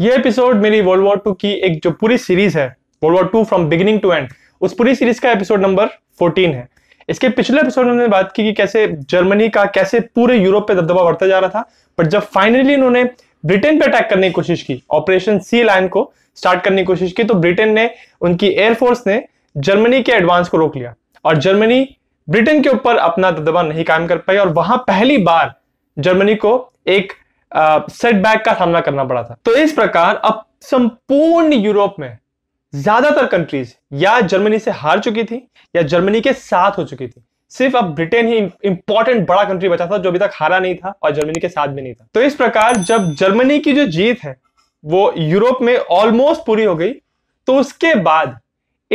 ये एपिसोड मेरी world war to की एक जो पूरी सीरीज है world war two from beginning to end उस पूरी सीरीज का एपिसोड नंबर फोर्टीन है इसके पिछले एपिसोड में बात की कि कैसे जर्मनी का कैसे पूरे यूरोप पे दबदबा बढ़ता जा रहा था बट जब फाइनली उन्होंने ब्रिटेन पे अटैक करने की कोशिश की ऑपरेशन सी लाइन को स्टार्ट करने की कोशिश की तो ब्रिटेन ने उनकी एयरफोर्स ने जर्मनी के एडवांस को रोक लिया और जर्मनी ब्रिटेन के ऊपर अपना दबदबा नहीं कायम कर पाई और वहां पहली बार जर्मनी को एक सेटबैक का सामना करना पड़ा था तो इस प्रकार अब संपूर्ण यूरोप में ज्यादातर कंट्रीज या जर्मनी से हार चुकी थी या जर्मनी के साथ हो चुकी थी सिर्फ अब ब्रिटेन ही इंपॉर्टेंट बड़ा कंट्री बचा था जो अभी तक हारा नहीं था और जर्मनी के साथ भी नहीं था तो इस प्रकार जब जर्मनी की जो जीत है वो यूरोप में ऑलमोस्ट पूरी हो गई तो उसके बाद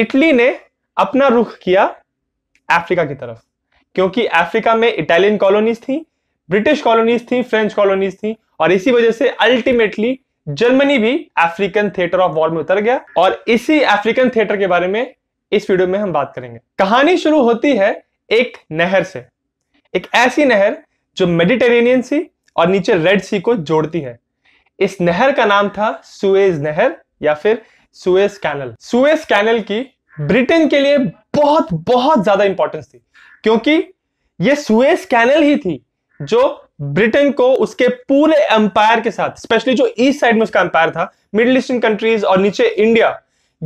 इटली ने अपना रुख किया अफ्रीका की तरफ क्योंकि अफ्रीका में इटालियन कॉलोनीज थी ब्रिटिश कॉलोनीज थी फ्रेंच कॉलोनीज थी और इसी वजह से अल्टीमेटली जर्मनी भी अफ्रीकन थिएटर ऑफ वॉर में उतर गया और इसी अफ्रीकन थिएटर के बारे में इस वीडियो में हम बात करेंगे कहानी शुरू होती है एक नहर से एक ऐसी नहर जो मेडिटेरेनियन सी और नीचे रेड सी को जोड़ती है इस नहर का नाम था सुएज नहर या फिर सुएज कैनल सुएज कैनल की ब्रिटेन के लिए बहुत बहुत ज्यादा इंपॉर्टेंस थी क्योंकि यह सुएज कैनल ही थी जो ब्रिटेन को उसके पूरे एम्पायर के साथ स्पेशली जो ईस्ट साइड में उसका एम्पायर था मिडिल ईस्टर्न कंट्रीज और नीचे इंडिया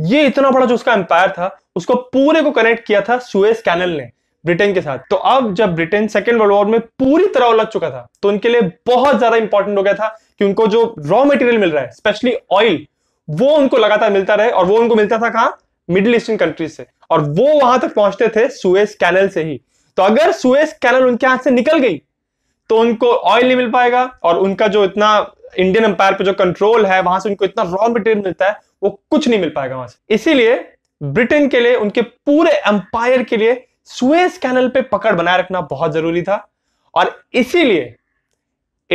ये इतना बड़ा जो उसका एम्पायर था उसको पूरे को कनेक्ट किया था सुएस कैनल ने ब्रिटेन के साथ तो अब जब ब्रिटेन सेकेंड वर्ल्ड वॉर में पूरी तरह उलझ चुका था तो उनके लिए बहुत ज्यादा इंपॉर्टेंट हो गया था कि उनको जो रॉ मटेरियल मिल रहा है स्पेशली ऑयल वो उनको लगातार मिलता रहे और वो उनको मिलता था कहा मिडिल ईस्टर्न कंट्रीज से और वो वहां तक पहुंचते थे सुएस कैनल से ही तो अगर सुएस कैनल उनके हाथ से निकल गई तो उनको ऑयल नहीं मिल पाएगा और उनका जो इतना इंडियन एम्पायर पे जो कंट्रोल है वहां से उनको इतना रॉ मटेरियल मिलता है वो कुछ नहीं मिल पाएगा वहां से इसीलिए ब्रिटेन के लिए उनके पूरे एम्पायर के लिए स्वेज कैनल पे पकड़ बनाए रखना बहुत जरूरी था और इसीलिए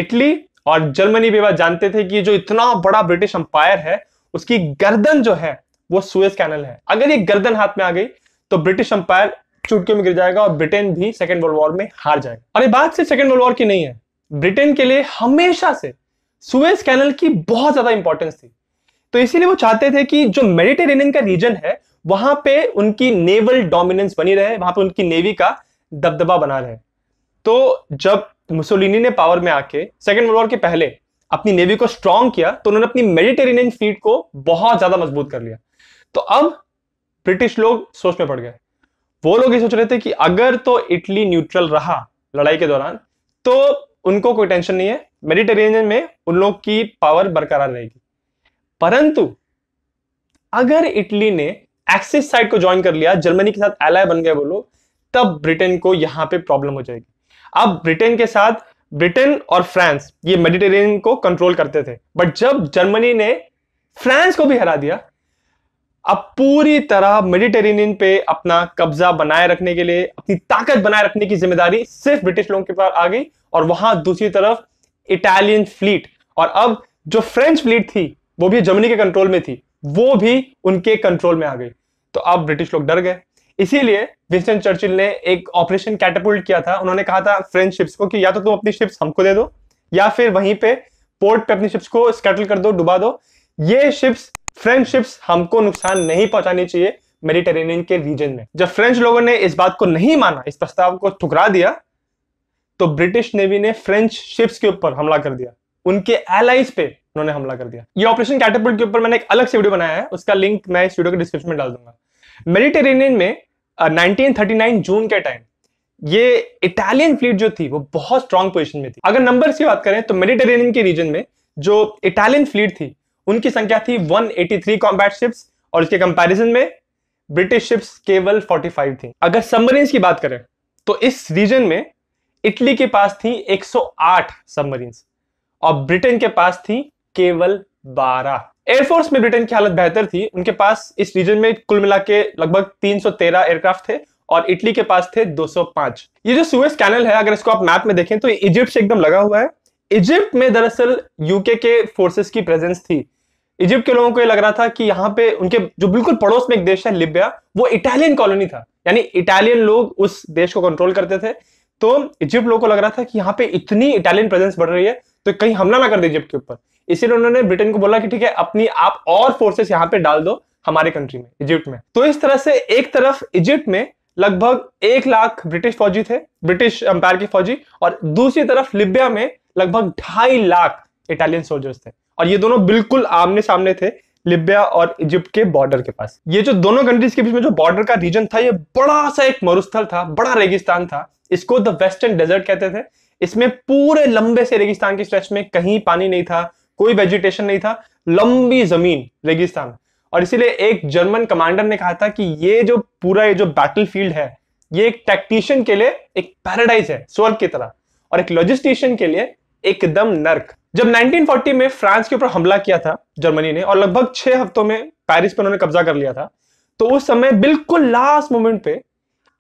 इटली और जर्मनी भी वह जानते थे कि जो इतना बड़ा ब्रिटिश एम्पायर है उसकी गर्दन जो है वो स्वेज कैनल है अगर ये गर्दन हाथ में आ गई तो ब्रिटिश एम्पायर चुटकी में गिर जाएगा और ब्रिटेन भी सेकेंड वर्ल्ड वॉर में हार जाएगा और बात सिर्फ सेकेंड वर्ल्ड वॉर की नहीं है ब्रिटेन के लिए हमेशा से सुवेज कैनल की बहुत ज्यादा इंपॉर्टेंस थी तो इसीलिए वो चाहते थे कि जो मेडिटेरेनियन का रीजन है वहां पे उनकी नेवल डोमिनेंस बनी रहे वहां पे उनकी नेवी का दबदबा बना रहे तो जब मुसोलिनी ने पावर में आके सेकेंड वर्ल्ड वॉर के पहले अपनी नेवी को स्ट्रांग किया तो उन्होंने अपनी मेडिटेरेनियन फीट को बहुत ज्यादा मजबूत कर लिया तो अब ब्रिटिश लोग सोच में पड़ गए वो लोग ये सोच रहे थे कि अगर तो इटली न्यूट्रल रहा लड़ाई के दौरान तो उनको कोई टेंशन नहीं है मेडिटेरेनियन में उन लोग की पावर बरकरार रहेगी परंतु अगर इटली ने एक्सिस साइड को ज्वाइन कर लिया जर्मनी के साथ एलाय बन गए बोलो तब ब्रिटेन को यहां पे प्रॉब्लम हो जाएगी अब ब्रिटेन के साथ ब्रिटेन और फ्रांस ये मेडिटेरेनियन को कंट्रोल करते थे बट जब जर्मनी ने फ्रांस को भी हरा दिया अब पूरी तरह मेडिटेरेनियन पे अपना कब्जा बनाए रखने के लिए अपनी ताकत बनाए रखने की जिम्मेदारी सिर्फ ब्रिटिश लोगों के पास आ गई और वहां दूसरी तरफ इटालियन फ्लीट और अब जो फ्रेंच फ्लीट थी वो भी जर्मनी के कंट्रोल में थी वो भी उनके कंट्रोल में आ गई तो अब ब्रिटिश लोग डर गए इसीलिए विंस्टन चर्चिल ने एक ऑपरेशन कैटापुल्ट किया था उन्होंने कहा था फ्रेंच शिप्स को कि या तो तुम अपनी शिप्स हमको दे दो या फिर वहीं पे पोर्ट पे अपनी शिप्स को स्कैटल कर दो डुबा दो ये शिप्स फ्रेंडशिप्स हमको नुकसान नहीं पहुंचानी चाहिए मेडिटेरेनियन के रीजन में जब फ्रेंच लोगों ने इस बात को नहीं माना इस प्रस्ताव को ठुकरा दिया तो ब्रिटिश नेवी ने फ्रेंच शिप्स के ऊपर हमला कर दिया उनके एलाइज पे उन्होंने हमला कर दिया ये ऑपरेशन कैटापुल्ट के ऊपर मैंने एक अलग से वीडियो बनाया है उसका लिंक मैं इस वीडियो के डिस्क्रिप्शन में डाल दूंगा मेडिटेरेनियन में नाइनटीन जून के टाइम ये इटालियन फ्लीट जो थी वो बहुत स्ट्रांग पोजिशन में थी अगर नंबर की बात करें तो मेडिटेरेनियन के रीजन में जो इटालियन फ्लीट थी उनकी संख्या थी 183 कॉम्बैट शिप्स और इसके कंपैरिजन में ब्रिटिश शिप्स केवल 45 थी अगर सबमरीन की बात करें तो इस रीजन में इटली के पास थी 108 सौ और ब्रिटेन के पास थी केवल 12 एयरफोर्स में ब्रिटेन की हालत बेहतर थी उनके पास इस रीजन में कुल मिला के लगभग 313 एयरक्राफ्ट थे और इटली के पास थे 205 ये जो सुएस कैनल है अगर इसको आप मैप में देखें तो इजिप्ट से एकदम लगा हुआ है इजिप्ट में दरअसल यूके के फोर्सेस की प्रेजेंस थी इजिप्ट के लोगों को ये लग रहा था कि यहाँ पे उनके जो बिल्कुल पड़ोस में एक देश है लिबिया वो इटालियन कॉलोनी था यानी इटालियन लोग उस देश को कंट्रोल करते थे तो इजिप्ट लोगों को लग रहा था कि यहाँ पे इतनी इटालियन प्रेजेंस बढ़ रही है तो कहीं हमला ना कर दे इजिप्ट के ऊपर इसीलिए उन्होंने ब्रिटेन को बोला कि ठीक है अपनी आप और फोर्सेस यहाँ पे डाल दो हमारे कंट्री में इजिप्ट में तो इस तरह से एक तरफ इजिप्ट में लगभग एक लाख ब्रिटिश फौजी थे ब्रिटिश अंपायर के फौजी और दूसरी तरफ लिबिया में लगभग ढाई लाख इटालियन सोल्जर्स थे और ये दोनों बिल्कुल आमने सामने थे लिबिया और इजिप्ट के बॉर्डर के पास ये जो दोनों कंट्रीज के बीच में जो बॉर्डर का रीजन था ये बड़ा सा एक मरुस्थल था बड़ा रेगिस्तान था इसको द वेस्टर्न डेजर्ट कहते थे इसमें पूरे लंबे से रेगिस्तान के स्ट्रेच में कहीं पानी नहीं था कोई वेजिटेशन नहीं था लंबी जमीन रेगिस्तान और इसीलिए एक जर्मन कमांडर ने कहा था कि ये जो पूरा ये जो बैटल फील्ड है ये एक टेक्टिशियन के लिए एक पैराडाइज है स्वर्ग की तरह और एक लॉजिस्टिशियन के लिए एकदम नर्क जब 1940 में फ्रांस के ऊपर हमला किया था जर्मनी ने और लगभग छह हफ्तों में पेरिस पर उन्होंने कब्जा कर लिया था तो उस समय बिल्कुल लास्ट मोमेंट पे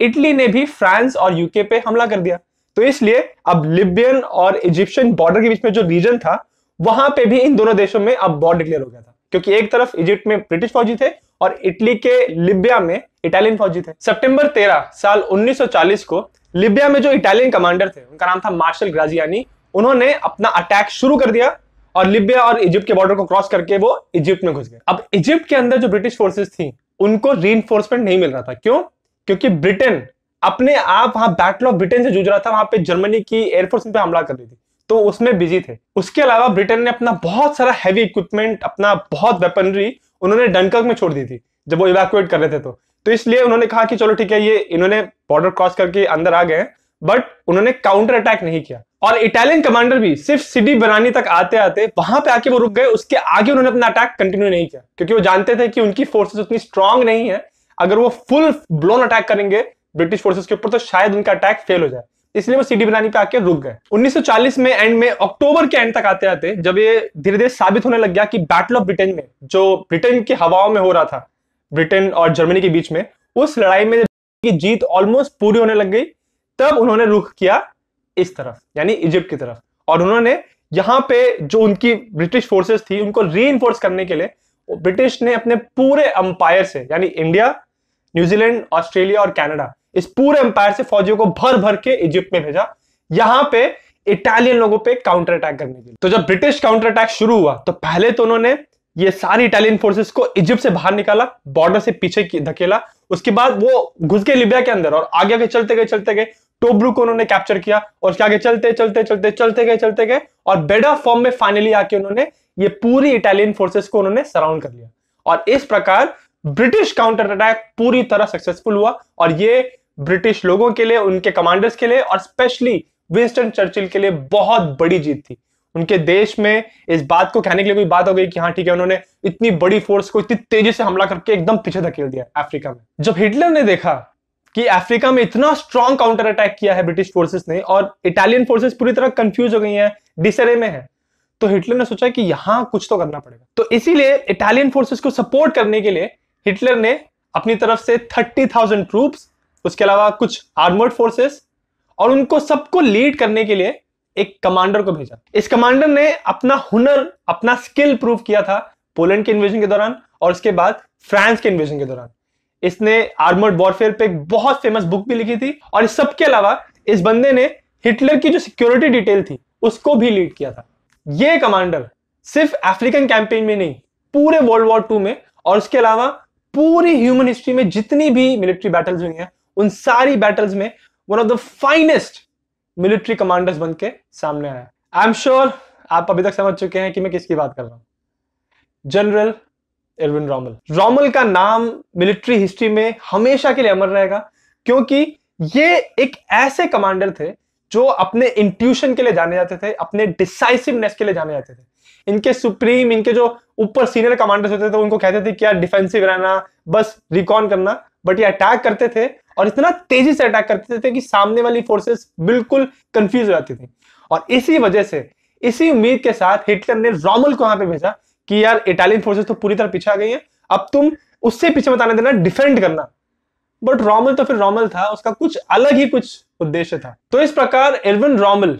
इटली ने भी फ्रांस और यूके पे हमला कर दिया तो इसलिए अब लिबियन और इजिप्शियन बॉर्डर के बीच में जो रीजन था वहां पे भी इन दोनों देशों में अब वॉर डिक्लेयर हो गया था क्योंकि एक तरफ इजिप्ट में ब्रिटिश फौजी थे और इटली के लिबिया में इटालियन फौजी थे सितंबर 13 साल 1940 को लिबिया में जो इटालियन कमांडर थे उनका नाम था मार्शल ग्राजियानी उन्होंने अपना अटैक शुरू कर दिया और लिबिया और इजिप्ट के बॉर्डर को क्रॉस करके वो इजिप्ट में घुस गए अब इजिप्ट के अंदर जो ब्रिटिश फोर्सेस थी उनको री नहीं मिल रहा था क्यों क्योंकि ब्रिटेन अपने आप वहां बैटल ऑफ ब्रिटेन से जूझ रहा था वहां पे जर्मनी की एयरफोर्स पे हमला कर रही थी तो उसमें बिजी थे उसके अलावा ब्रिटेन ने अपना बहुत सारा हैवी इक्विपमेंट अपना बहुत वेपनरी उन्होंने डनकर्क में छोड़ दी थी जब वो इवैक्यूएट कर रहे थे तो तो इसलिए उन्होंने कहा कि चलो ठीक है ये इन्होंने बॉर्डर क्रॉस करके अंदर आ गए बट उन्होंने काउंटर अटैक नहीं किया और इटालियन कमांडर भी सिर्फ सिटी बनानी तक आते आते वहां पे आके वो रुक गए उसके आगे उन्होंने अपना अटैक कंटिन्यू नहीं किया क्योंकि वो जानते थे कि उनकी फोर्सेस उतनी स्ट्रांग नहीं है अगर वो फुल ब्लोन अटैक करेंगे ब्रिटिश फोर्सेस के ऊपर तो शायद उनका अटैक फेल हो जाए इसलिए वो सिटी बनाने पे आके रुक गए 1940 में एंड में अक्टूबर के एंड तक आते आते जब ये धीरे धीरे साबित होने लग गया कि बैटल ऑफ ब्रिटेन में जो ब्रिटेन की हवाओं में हो रहा था ब्रिटेन और जर्मनी के बीच में उस लड़ाई में जीत ऑलमोस्ट पूरी होने लग गई तब उन्होंने रुख किया इस तरफ यानी इजिप्ट की तरफ और उन्होंने यहां पे जो उनकी ब्रिटिश फोर्सेस थी उनको री करने के लिए ब्रिटिश ने अपने पूरे अंपायर से यानी इंडिया न्यूजीलैंड ऑस्ट्रेलिया और कनाडा इस पूरे अंपायर से फौजियों को भर भर के इजिप्ट में भेजा यहां पे इटालियन लोगों पे काउंटर अटैक करने के लिए तो जब ब्रिटिश काउंटर अटैक शुरू हुआ तो पहले तो उन्होंने ये सारी इटालियन फोर्सेस को इजिप्ट से बाहर निकाला बॉर्डर से पीछे धकेला उसके बाद वो घुस गए लिबिया के अंदर और आगे आगे चलते गए चलते गए टोब्रू को उन्होंने कैप्चर किया और क्या चलते चलते चलते चलते गए चलते गए और बेडा फॉर्म में फाइनली आके उन्होंने ये पूरी इटालियन फोर्सेस को उन्होंने सराउंड कर लिया और इस प्रकार ब्रिटिश काउंटर अटैक पूरी तरह सक्सेसफुल हुआ और ये ब्रिटिश लोगों के लिए उनके कमांडर्स के लिए और स्पेशली विंस्टन चर्चिल के लिए बहुत बड़ी जीत थी उनके देश में इस बात को कहने के लिए कोई बात हो गई कि हाँ ठीक है उन्होंने इतनी बड़ी फोर्स को इतनी तेजी से हमला करके एकदम पीछे धकेल दिया अफ्रीका में जब हिटलर ने देखा कि अफ्रीका में इतना स्ट्रॉन्ग काउंटर अटैक किया है ब्रिटिश फोर्सेस ने और इटालियन फोर्सेस पूरी तरह कंफ्यूज हो गई हैं डिसरे में है तो हिटलर ने सोचा कि यहां कुछ तो करना पड़ेगा तो इसीलिए इटालियन फोर्सेस को सपोर्ट करने के लिए हिटलर ने अपनी तरफ से थर्टी थाउजेंड ट्रूप्स उसके अलावा कुछ आर्मर्ड फोर्सेस और उनको सबको लीड करने के लिए एक कमांडर को भेजा इस कमांडर ने अपना हुनर अपना स्किल प्रूव किया था पोलैंड के इन्वेजन के दौरान और उसके बाद फ्रांस के इन्वेजन के दौरान इसने आर्मर्ड वॉरफेयर पे एक बहुत फेमस बुक भी लिखी थी और इस सबके अलावा इस बंदे ने हिटलर की जो सिक्योरिटी डिटेल थी उसको भी लीड किया था ये कमांडर सिर्फ अफ्रीकन कैंपेन में नहीं पूरे वर्ल्ड वॉर टू में और उसके अलावा पूरी ह्यूमन हिस्ट्री में जितनी भी मिलिट्री बैटल्स हुई हैं उन सारी बैटल्स में one of the finest military commanders बन के सामने आया आई एम श्योर आप अभी तक समझ चुके हैं कि मैं किसकी बात कर रहा हूं जनरल एल्विन रॉमल रॉमल का नाम मिलिट्री हिस्ट्री में हमेशा के लिए अमर रहेगा क्योंकि ये एक ऐसे कमांडर थे जो अपने इंट्यूशन के लिए जाने जाते थे अपने डिसाइसिवनेस के लिए जाने जाते थे इनके सुप्रीम इनके जो ऊपर सीनियर कमांडर्स होते थे उनको कहते थे कि यार डिफेंसिव रहना बस रिकॉन करना बट ये अटैक करते थे और इतना तेजी से अटैक करते थे कि सामने वाली फोर्सेस बिल्कुल कंफ्यूज हो जाती थी और इसी वजह से इसी उम्मीद के साथ हिटलर ने रॉमल को यहां पे भेजा कि यार इटालियन फोर्सेस तो पूरी तरह पीछे आ गई हैं अब तुम उससे पीछे बताने देना डिफेंड करना बट रोमल तो फिर रोमल था उसका कुछ अलग ही कुछ उद्देश्य था तो इस प्रकार एलविन रोमल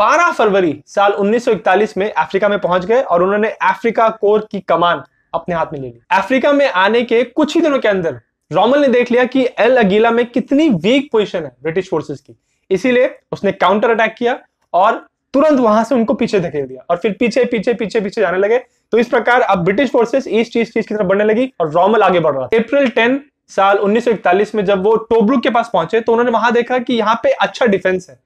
12 फरवरी साल 1941 में अफ्रीका में पहुंच गए और उन्होंने अफ्रीका कोर की कमान अपने हाथ में ले ली अफ्रीका में आने के कुछ ही दिनों के अंदर रोमल ने देख लिया कि एल अगीला में कितनी वीक पोजीशन है ब्रिटिश फोर्सेस की इसीलिए उसने काउंटर अटैक किया और तुरंत वहां से उनको पीछे धकेल दिया और फिर पीछे पीछे पीछे पीछे जाने लगे तो इस प्रकार अब British forces east east east की तरफ बढ़ने लगी और रॉमल आगे बढ़ रहा था अप्रैल टेन साल 1941 में जब वो टोब्रुक के पास पहुंचे तो उन्होंने वहां देखा कि यहाँ पे अच्छा डिफेंस है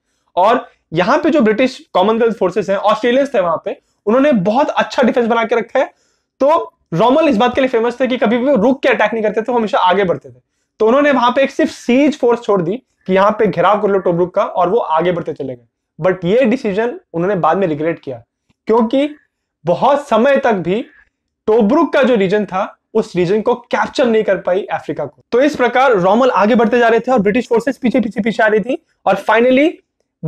और यहाँ पे जो ब्रिटिश कॉमनवेल्थ फोर्सेस हैं ऑस्ट्रेलियंस थे वहां पे उन्होंने बहुत अच्छा डिफेंस बना के रखा है तो रोमल इस बात के लिए फेमस थे कि कभी भी रुक के अटैक नहीं करते थे हमेशा आगे बढ़ते थे तो उन्होंने वहां पे एक सिर्फ सीज फोर्स छोड़ दी कि यहाँ पे घेराव कर लो टोब्रुक का और वो आगे बढ़ते चले गए बट ये डिसीजन उन्होंने बाद में रिग्रेट किया क्योंकि बहुत समय तक भी टोब्रुक का जो रीजन था उस रीजन को कैप्चर नहीं कर पाई अफ्रीका को तो इस प्रकार रोमल आगे बढ़ते जा रहे थे और ब्रिटिश फोर्सेस पीछे पीछे पीछे आ रही थी और फाइनली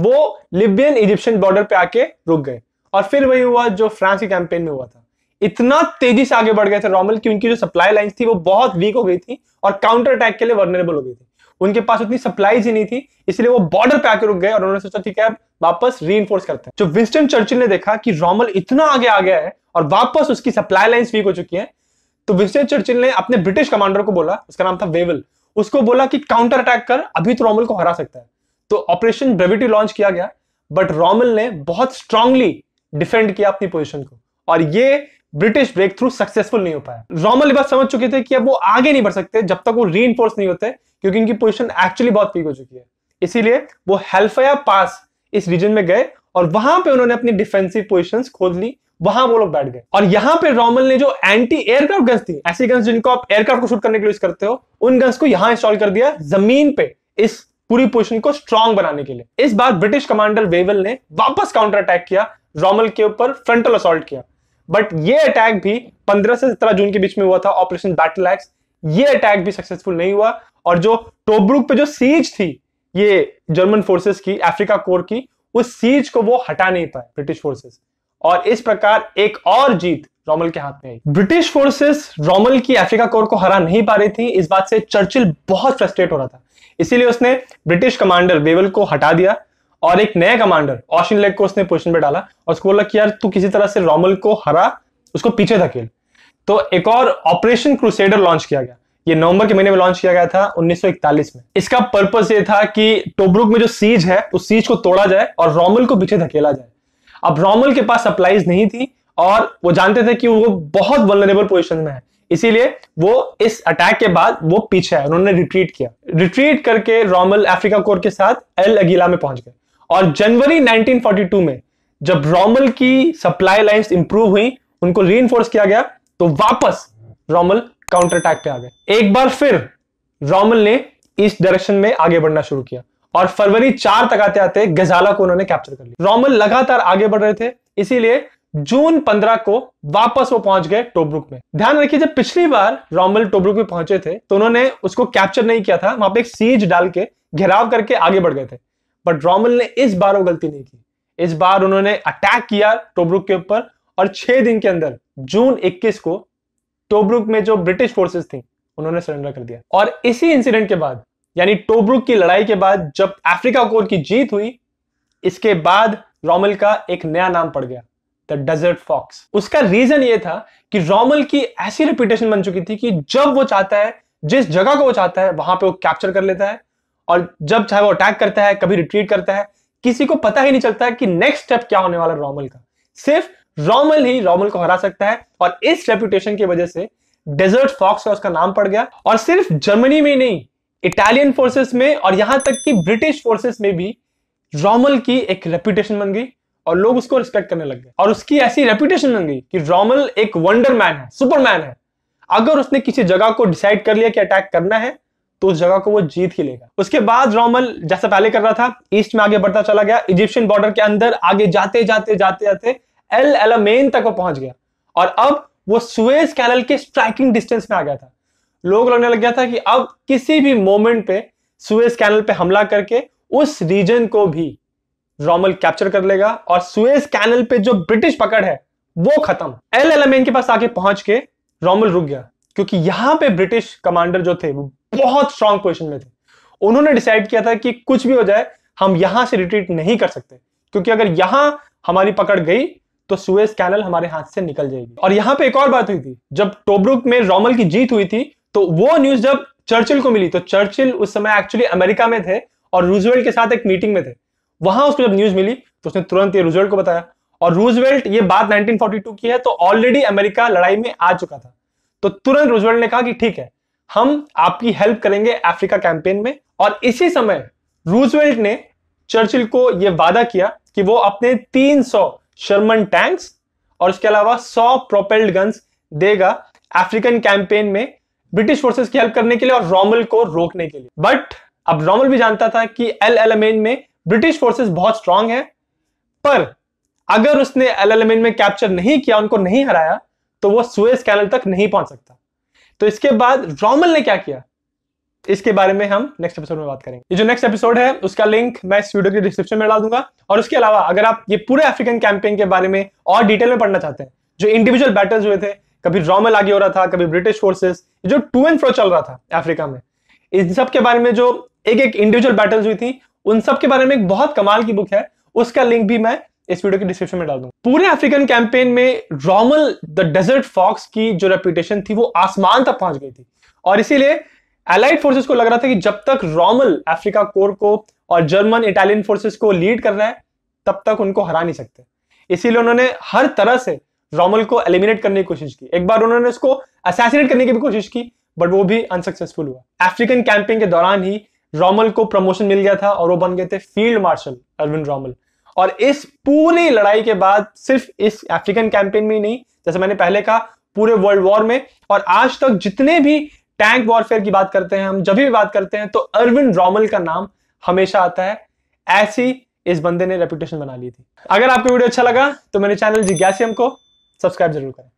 वो लिबियन इजिप्शियन बॉर्डर पे आके रुक गए और फिर वही हुआ जो फ्रांस के कैंपेन में हुआ था इतना तेजी से आगे बढ़ गए थे रोमल की उनकी जो सप्लाई लाइन थी वो बहुत वीक हो गई थी और काउंटर अटैक के लिए वर्नरेबल हो गई थी उनके पास उतनी सप्लाईज ही नहीं थी इसलिए वो बॉर्डर पे आके रुक गए और उन्होंने सोचा ठीक है वापस री करते हैं जो विंस्टन चर्चिल ने देखा कि रोमल इतना आगे आ गया है और वापस उसकी सप्लाई लाइन वीक हो चुकी है तो विंस्टन चर्चिल ने अपने ब्रिटिश कमांडर को बोला उसका नाम था वेवल उसको बोला कि काउंटर अटैक कर अभी तो रोमल को हरा सकता है तो ऑपरेशन ब्रेविटी लॉन्च किया गया बट रोमल ने बहुत स्ट्रांगली डिफेंड किया अपनी पोजिशन को और ये ब्रिटिश ब्रेक थ्रू सक्सेसफुल नहीं हो पाया रॉमल बात समझ चुके थे कि अब वो आगे नहीं बढ़ सकते जब तक वो री नहीं होते क्योंकि इनकी पोजिशन एक्चुअली बहुत पीक हो चुकी है इसीलिए वो हेल्फया पास इस रीजन में गए और वहां पे उन्होंने अपनी डिफेंसिव पोजिशन खोद ली वहां वो लोग बैठ गए और यहां पे रॉमल ने जो एंटी एयरक्राफ्ट गन्स थी ऐसी गन्स जिनको आप एयरक्राफ्ट को शूट करने के लिए यूज करते हो उन गन्स को यहां इंस्टॉल कर दिया जमीन पे इस पूरी पोजिशन को स्ट्रांग बनाने के लिए इस बार ब्रिटिश कमांडर वेवल ने वापस काउंटर अटैक किया रॉमल के ऊपर फ्रंटल असॉल्ट किया बट ये अटैक भी 15 से सत्रह जून के बीच में हुआ था ऑपरेशन बैटल एक्स ये अटैक भी सक्सेसफुल नहीं हुआ और जो टोब्रुक पे जो सीज थी ये जर्मन फोर्सेस की अफ्रीका कोर की उस सीज को वो हटा नहीं पाए ब्रिटिश फोर्सेस और इस प्रकार एक और जीत रोमल के हाथ में आई ब्रिटिश फोर्सेस रोमल की अफ्रीका कोर को हरा नहीं पा रही थी इस बात से चर्चिल बहुत फ्रस्ट्रेट हो रहा था इसीलिए उसने ब्रिटिश कमांडर वेवल को हटा दिया और एक नया कमांडर ऑशिन लेग को उसने पोजिशन पे डाला और उसको बोला कि यार तू किसी तरह से रोमल को हरा उसको पीछे धकेल तो एक और ऑपरेशन क्रूसेडर लॉन्च किया गया ये नवंबर के महीने में लॉन्च किया गया था 1941 में इसका पर्पस ये था कि टोब्रुक में जो सीज है उस सीज को तोड़ा जाए और रोमल को पीछे धकेला जाए अब रोमल के पास सप्लाईज नहीं थी और वो जानते थे कि वो बहुत वनरेबल पोजिशन में है इसीलिए वो इस अटैक के बाद वो पीछे है उन्होंने रिट्रीट किया रिट्रीट करके रोमल अफ्रीका कोर के साथ एल अगीला में पहुंच गए और जनवरी 1942 में जब रोमल की सप्लाई लाइंस इंप्रूव हुई उनको री किया गया तो वापस रोमल काउंटर अटैक पे आ गए एक बार फिर रोमल ने इस डायरेक्शन में आगे बढ़ना शुरू किया और फरवरी चार तक आते आते गजाला को उन्होंने कैप्चर कर लिया रोमल लगातार आगे बढ़ रहे थे इसीलिए जून पंद्रह को वापस वो पहुंच गए टोब्रुक में ध्यान रखिए जब पिछली बार रोमल टोब्रुक में पहुंचे थे तो उन्होंने उसको कैप्चर नहीं किया था वहां पे एक सीज डाल के घेराव करके आगे बढ़ गए थे बट रॉमल ने इस बार वो गलती नहीं की इस बार उन्होंने अटैक किया टोब्रुक के ऊपर और छह दिन के अंदर जून 21 को टोब्रुक में जो ब्रिटिश फोर्सेस थी उन्होंने सरेंडर कर दिया और इसी इंसिडेंट के बाद यानी टोब्रुक की लड़ाई के बाद जब अफ्रीका कोर की जीत हुई इसके बाद रोमल का एक नया नाम पड़ गया द डेजर्ट फॉक्स उसका रीजन ये था कि रोमल की ऐसी रिप्यूटेशन बन चुकी थी कि जब वो चाहता है जिस जगह को वो चाहता है वहां पे वो कैप्चर कर लेता है और जब चाहे वो अटैक करता है कभी रिट्रीट करता है किसी को पता ही नहीं चलता है कि नेक्स्ट स्टेप क्या होने वाला रोमल का सिर्फ रोमल ही रोमल को हरा सकता है और इस रेपुटेशन की वजह से डेजर्ट फॉक्स का उसका नाम पड़ गया और सिर्फ जर्मनी में नहीं इटालियन फोर्सेस में और यहां तक कि ब्रिटिश फोर्सेस में भी रोमल की एक रेपुटेशन बन गई और लोग उसको रिस्पेक्ट करने लग गए और उसकी ऐसी रेपुटेशन बन गई कि रोमल एक वंडरमैन है सुपरमैन है अगर उसने किसी जगह को डिसाइड कर लिया कि अटैक करना है तो उस जगह को वो जीत ही लेगा उसके बाद रोमल जैसा पहले कर रहा था ईस्ट में आगे बढ़ता चला गया इजिप्शियन बॉर्डर के अंदर आगे जाते जाते जाते जाते एल एलामेन तक वो पहुंच गया और अब वो सुएज कैनल के स्ट्राइकिंग डिस्टेंस में आ गया था लोग लगने लग गया था कि अब किसी भी मोमेंट पे सुएज कैनल पे हमला करके उस रीजन को भी रोमल कैप्चर कर लेगा और सुएज कैनल पे जो ब्रिटिश पकड़ है वो खत्म एल एलामेन के पास आके पहुंच के रोमल रुक गया क्योंकि यहां पे ब्रिटिश कमांडर जो थे वो बहुत स्ट्रांग पोजिशन में थे उन्होंने डिसाइड किया था कि कुछ भी हो जाए हम यहां से रिट्रीट नहीं कर सकते क्योंकि अगर यहां हमारी पकड़ गई तो सुएस कैनल हमारे हाथ से निकल जाएगी और यहां पे एक और बात हुई थी जब टोब्रुक में रोमल की जीत हुई थी तो वो न्यूज जब चर्चिल को मिली तो चर्चिल उस समय एक्चुअली अमेरिका में थे और रूजवेल्ट के साथ एक मीटिंग में थे वहां उसको जब न्यूज मिली तो उसने तुरंत ये रूजवेल्ट को बताया और रूजवेल्ट ये बात 1942 की है तो ऑलरेडी अमेरिका लड़ाई में आ चुका था तो तुरंत रूजवेल्ट ने कहा कि ठीक है हम आपकी हेल्प करेंगे अफ्रीका कैंपेन में और इसी समय रूजवेल्ट ने चर्चिल को यह वादा किया कि वो अपने 300 शर्मन टैंक्स और उसके अलावा 100 प्रोपेल्ड गन्स देगा अफ्रीकन कैंपेन में ब्रिटिश फोर्सेस की हेल्प करने के लिए और रोमल को रोकने के लिए बट अब रोमल भी जानता था कि एल एलमेन में ब्रिटिश फोर्सेस बहुत स्ट्रांग है पर अगर उसने एल एलमेन में कैप्चर नहीं किया उनको नहीं हराया तो वो सुएस कैनल तक नहीं पहुंच सकता तो इसके बाद रोमल ने क्या किया इसके बारे में हम नेक्स्ट एपिसोड में बात करेंगे ये जो नेक्स्ट एपिसोड है उसका लिंक मैं इस वीडियो के डिस्क्रिप्शन में डाल दूंगा और उसके अलावा अगर आप ये पूरे अफ्रीकन कैंपेन के बारे में और डिटेल में पढ़ना चाहते हैं जो इंडिविजुअल बैटल्स हुए थे कभी रॉमल आगे हो रहा था कभी ब्रिटिश फोर्सेस जो टू एंड फ्रो चल रहा था अफ्रीका में इन सब के बारे में जो एक एक इंडिविजुअल बैटल्स हुई थी उन सब के बारे में एक बहुत कमाल की बुक है उसका लिंक भी मैं इस वीडियो के डिस्क्रिप्शन में डाल दूंगा पूरे अफ्रीकन कैंपेन में रॉमल द डेजर्ट फॉक्स की जो रेपुटेशन थी वो आसमान तक पहुंच गई थी और इसीलिए एलाइड फोर्सेस को लग रहा था कि जब तक रॉमल अफ्रीका कोर को और जर्मन इटालियन फोर्सेस को लीड कर रहा है तब तक उनको हरा नहीं सकते इसीलिए उन्होंने हर तरह से रॉमल को एलिमिनेट करने की कोशिश की एक बार उन्होंने उसको असैसिनेट करने की भी कोशिश की बट वो भी अनसक्सेसफुल हुआ अफ्रीकन कैंपेन के दौरान ही रॉमल को प्रमोशन मिल गया था और वो बन गए थे फील्ड मार्शल अरविंद रॉमल और इस पूरी लड़ाई के बाद सिर्फ इस अफ्रीकन कैंपेन में नहीं जैसे मैंने पहले कहा पूरे वर्ल्ड वॉर में और आज तक जितने भी टैंक वॉरफेयर की बात करते हैं हम जब भी बात करते हैं तो अरविंद रॉमल का नाम हमेशा आता है ऐसी इस बंदे ने रेपुटेशन बना ली थी अगर आपको वीडियो अच्छा लगा तो मेरे चैनल जिज्ञासियम को सब्सक्राइब जरूर करें